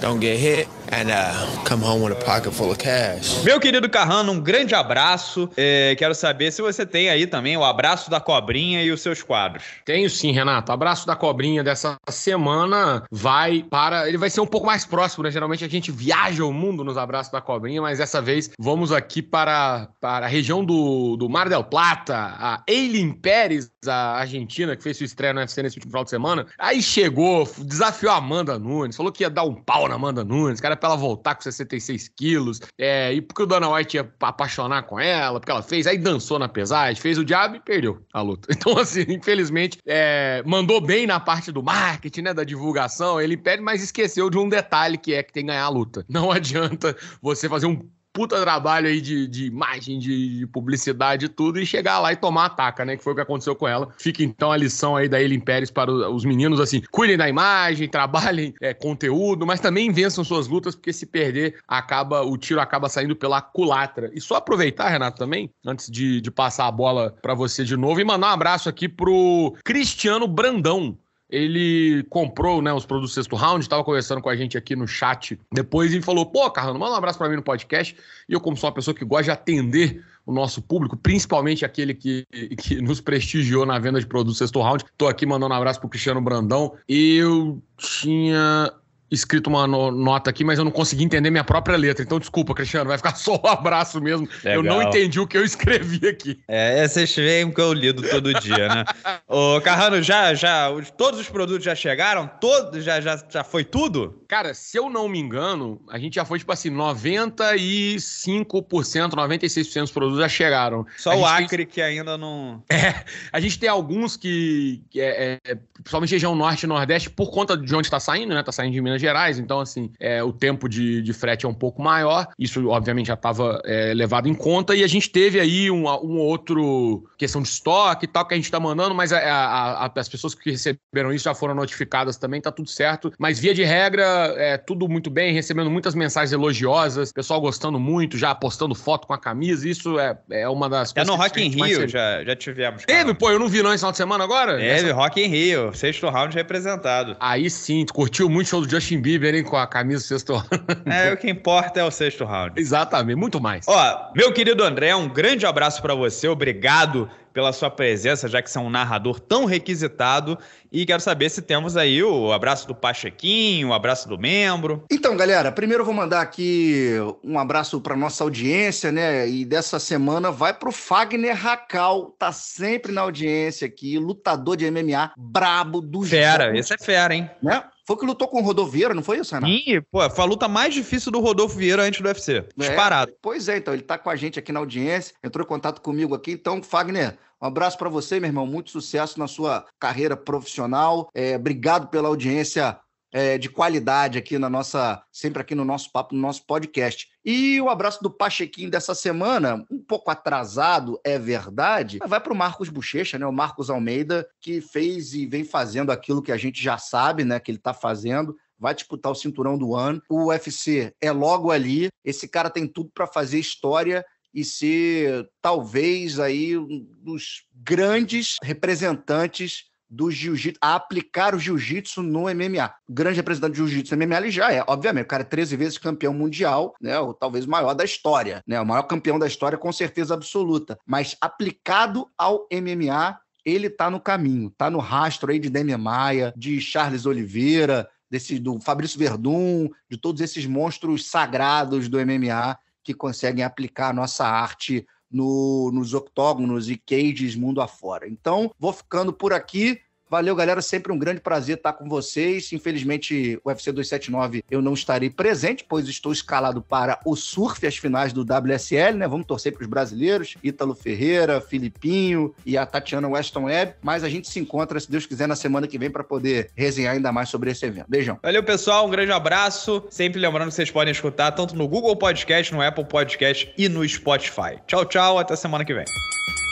Don't get hit. and uh, come home with a pocket full of cash. Meu querido Carrano, um grande abraço. É, quero saber se você tem aí também o abraço da cobrinha e os seus quadros. Tenho sim, Renato. Abraço da cobrinha dessa semana vai para. Ele vai ser um pouco mais próximo, né? Geralmente a gente viaja o mundo nos abraços da cobrinha, mas dessa vez vamos aqui para, para a região do, do Mar del Plata, a Eileen Pérez, a Argentina, que fez sua estreia no UFC nesse último final de semana. Aí chegou, desafiou a Amanda Nunes, falou que ia dar um pau na Amanda Nunes, cara pra ela voltar com 66 quilos, é, e porque o Dana White ia apaixonar com ela, porque ela fez, aí dançou na pesagem, fez o diabo e perdeu a luta. Então, assim, infelizmente, é, mandou bem na parte do marketing, né, da divulgação, ele pede, mas esqueceu de um detalhe que é que tem que ganhar a luta. Não adianta você fazer um puta trabalho aí de, de imagem, de, de, publicidade e tudo, e chegar lá e tomar a taca, né? Que foi o que aconteceu com ela. Fica então a lição aí da Eileen Pérez para os meninos, assim, cuidem da imagem, trabalhem é, conteúdo, mas também vençam suas lutas, porque se perder, acaba o tiro acaba saindo pela culatra. E só aproveitar, Renato, também, antes de, de passar a bola para você de novo, e mandar um abraço aqui pro Cristiano Brandão, ele comprou né, os produtos sexto round, estava conversando com a gente aqui no chat depois e falou: pô, Carrano, manda um abraço para mim no podcast. E eu, como sou uma pessoa que gosta de atender o nosso público, principalmente aquele que, que nos prestigiou na venda de produtos sexto round, estou aqui mandando um abraço para o Cristiano Brandão. Eu tinha escrito uma no, nota aqui, mas eu não consegui entender minha própria letra. Então, desculpa, Cristiano, vai ficar só o um abraço mesmo. Legal. Eu não entendi o que eu escrevi aqui. É, vocês veem que eu lido todo dia, né? Ô, Carrano, já, já, todos os produtos já chegaram? Todos, já, já, já foi tudo? Cara, se eu não me engano, a gente já foi, tipo assim, 95%, 96% dos produtos já chegaram. Só o Acre tem... que ainda não... É, a gente tem alguns que, é, é, principalmente região norte e nordeste, por conta de onde está saindo, né? Tá saindo de Minas Minas Gerais, então, assim, é, o tempo de, de frete é um pouco maior, isso, obviamente, já estava é, levado em conta, e a gente teve aí um, um outro questão de estoque e tal, que a gente está mandando, mas a, a, a, as pessoas que receberam isso já foram notificadas também, tá tudo certo, mas via de regra, é tudo muito bem, recebendo muitas mensagens elogiosas, pessoal gostando muito, já postando foto com a camisa, isso é, é uma das é coisas. É no Rock in Rio, já, já tivemos. Teve, pô, eu não vi não esse final de semana agora? Teve, Nessa... Rock in Rio, sexto round representado. Aí sim, curtiu muito o show do Just Justin Bieber, hein, com a camisa do sexto round. É, o que importa é o sexto round. Exatamente, muito mais. Ó, meu querido André, um grande abraço para você, obrigado pela sua presença, já que você é um narrador tão requisitado. E quero saber se temos aí o abraço do Pachequinho, o abraço do membro. Então, galera, primeiro eu vou mandar aqui um abraço para nossa audiência, né? E dessa semana vai pro Fagner Racal, tá sempre na audiência aqui, lutador de MMA, brabo do Fera, jogo. esse é fera, hein? Né? Foi que lutou com o Vieira, não foi isso, Renato? Sim, pô, foi a luta tá mais difícil do Rodolfo Vieira antes do UFC. É, pois é, então, ele tá com a gente aqui na audiência, entrou em contato comigo aqui. Então, Fagner, um abraço para você, meu irmão. Muito sucesso na sua carreira profissional. É, obrigado pela audiência é, de qualidade aqui na nossa, sempre aqui no nosso papo, no nosso podcast. E o abraço do pachequinho dessa semana, um pouco atrasado, é verdade, vai para o Marcos Bochecha, né? O Marcos Almeida, que fez e vem fazendo aquilo que a gente já sabe, né? Que ele está fazendo. Vai disputar o cinturão do ano. O UFC é logo ali. Esse cara tem tudo para fazer história e ser talvez aí um dos grandes representantes do jiu-jitsu, a aplicar o jiu-jitsu no MMA. Grande representante de jiu-jitsu no MMA ele já é, obviamente. O cara é 13 vezes campeão mundial, né? Ou talvez o maior da história, né? O maior campeão da história, com certeza absoluta. Mas aplicado ao MMA, ele tá no caminho, tá no rastro aí de Demian Maia, de Charles Oliveira, desse, do Fabrício Verdun, de todos esses monstros sagrados do MMA que conseguem aplicar a nossa arte no, nos octógonos e cages mundo afora. Então, vou ficando por aqui. Valeu, galera. Sempre um grande prazer estar com vocês. Infelizmente, o UFC 279 eu não estarei presente, pois estou escalado para o surf, as finais do WSL, né? Vamos torcer para os brasileiros, Ítalo Ferreira, Filipinho e a Tatiana Weston Webb. Mas a gente se encontra, se Deus quiser, na semana que vem para poder resenhar ainda mais sobre esse evento. Beijão. Valeu, pessoal. Um grande abraço. Sempre lembrando que vocês podem escutar tanto no Google Podcast, no Apple Podcast e no Spotify. Tchau, tchau. Até semana que vem.